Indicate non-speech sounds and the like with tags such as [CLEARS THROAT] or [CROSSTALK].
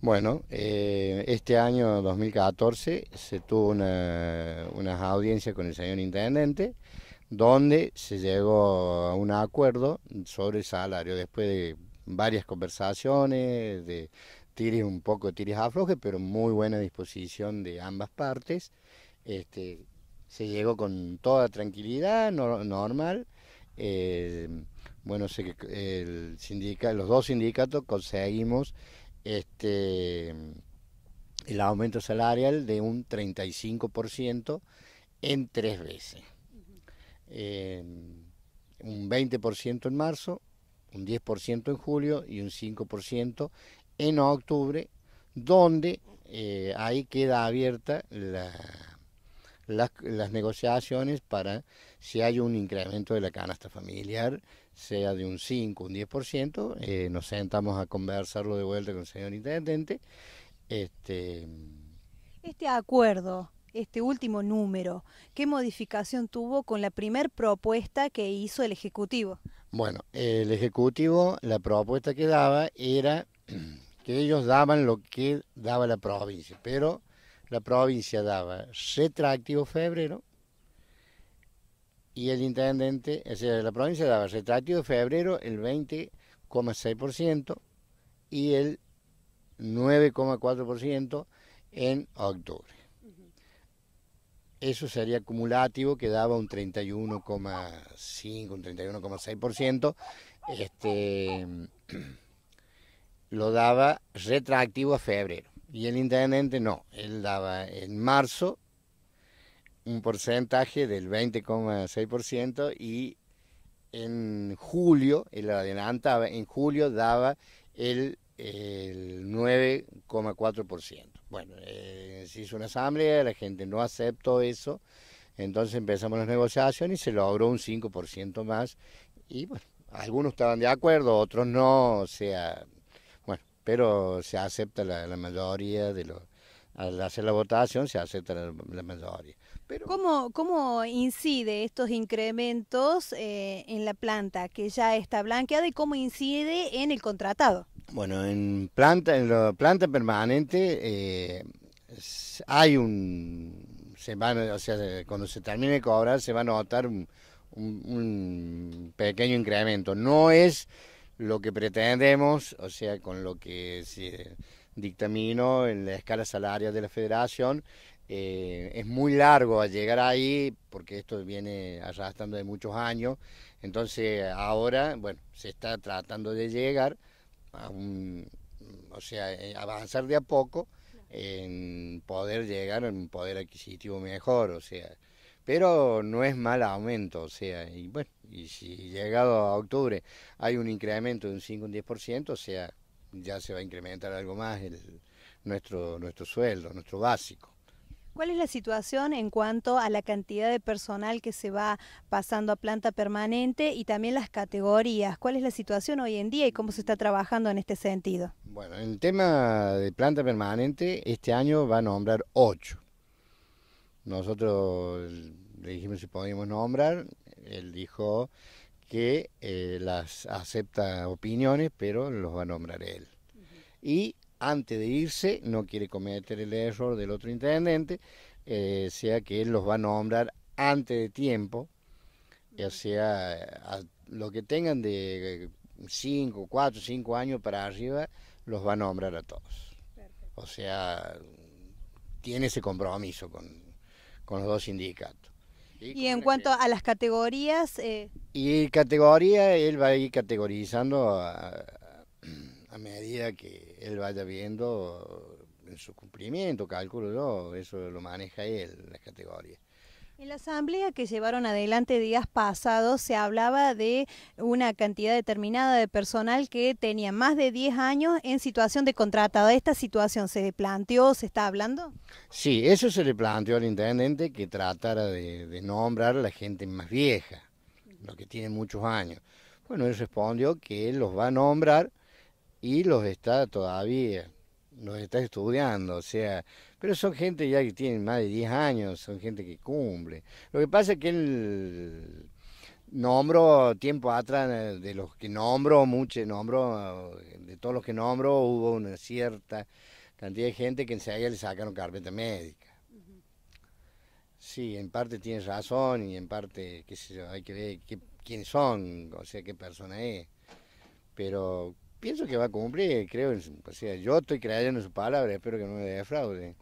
Bueno, eh, este año 2014 se tuvo una, audiencia con el señor intendente donde se llegó a un acuerdo sobre el salario después de varias conversaciones, de tires un poco, tires aflojes, pero muy buena disposición de ambas partes. Este, se llegó con toda tranquilidad, normal. Eh, bueno, se, el los dos sindicatos conseguimos este, el aumento salarial de un 35% en tres veces. un 20% en marzo, un 10% en julio y un 5% en octubre, donde eh, ahí queda abierta las negociaciones para si hay un incremento de la canasta familiar sea de un 5, un 10%, eh, nos sentamos a conversarlo de vuelta con el señor intendente. Este, este acuerdo, este último número, ¿qué modificación tuvo con la primer propuesta que hizo el Ejecutivo? Bueno, el Ejecutivo, la propuesta que daba era [CLEARS THROAT] que ellos daban lo que daba la provincia, pero la provincia daba retractivo febrero y el intendente, o de la provincia daba retractivo de febrero el 20,6% y el 9,4% en octubre. Eso sería acumulativo, que daba un 31,5, un 31,6%. Este, [CLEARS THROAT] lo daba retractivo a febrero. Y el intendente no, él daba en marzo un porcentaje del 20,6% y en julio, el adelantaba, en julio daba el, 9,4%. Bueno, eh, se hizo una asamblea, la gente no aceptó eso, entonces empezamos las negociaciones y se logró un 5% más y bueno, algunos estaban de acuerdo, otros no, o sea, bueno, pero se acepta la mayoría de los al hacer la votación se acepta la mayoría. ¿Cómo, ¿Cómo incide estos incrementos eh, en la planta que ya está blanqueada y cómo incide en el contratado? Bueno, en planta, en la planta permanente eh, hay un se o sea, cuando se termine de cobrar se va a notar un pequeño incremento. No es lo que pretendemos, o sea, con lo que se, dictamino en la escala salarial de la federación. Eh, es muy largo a llegar ahí porque esto viene arrastrando de muchos años. Entonces ahora, bueno, se está tratando de llegar a un, o sea, eh, avanzar de a poco en poder llegar a un poder adquisitivo mejor, o sea, pero no es mal aumento, o sea, y bueno, y si llegado a octubre hay un incremento de un 5 o un 10%, o sea, ya se va a incrementar algo más el, nuestro, nuestro sueldo, nuestro básico. ¿Cuál es la situación en cuanto a la cantidad de personal que se va pasando a planta permanente y también las categorías? ¿Cuál es la situación hoy en día y cómo se está trabajando en este sentido? Bueno, en el tema de planta permanente, este año va a nombrar ocho. Nosotros le dijimos si podíamos nombrar, él dijo que eh, las acepta opiniones, pero los va a nombrar él. Y antes de irse, no quiere cometer el error del otro intendente, eh, sea que él los va a nombrar antes de tiempo, ya sea eh, a lo que tengan de 5, 4, 5 años para arriba, los va a nombrar a todos. O sea, tiene ese compromiso con, los dos sindicatos. Y, en cuanto a las categorías... Y categoría, él va a ir categorizando a, medida que él vaya viendo en su cumplimiento, cálculo eso lo maneja él, las categorías. En la asamblea que llevaron adelante días pasados se hablaba de una cantidad determinada de personal que tenía más de 10 años en situación de contratado. ¿Esta situación se planteó, se está hablando? Sí, eso se le planteó al intendente que tratara de nombrar a la gente más vieja que tienen muchos años. Bueno, él respondió que él los va a nombrar y los está todavía, los está estudiando, o sea, pero son gente ya que tienen más de 10 años, son gente que cumple. Lo que pasa es que él nombró tiempo atrás eh, de los que nombro muchos, nombro de todos los que nombro hubo una cierta cantidad de gente que enseguida le sacaron carpeta médica Sí, en parte tienes razón y en parte, qué sé yo, hay que ver qué, quién son, o sea, qué persona es. Pero pienso que va a cumplir, creo, o sea, yo estoy creyendo en su palabra, espero que no me dé fraude.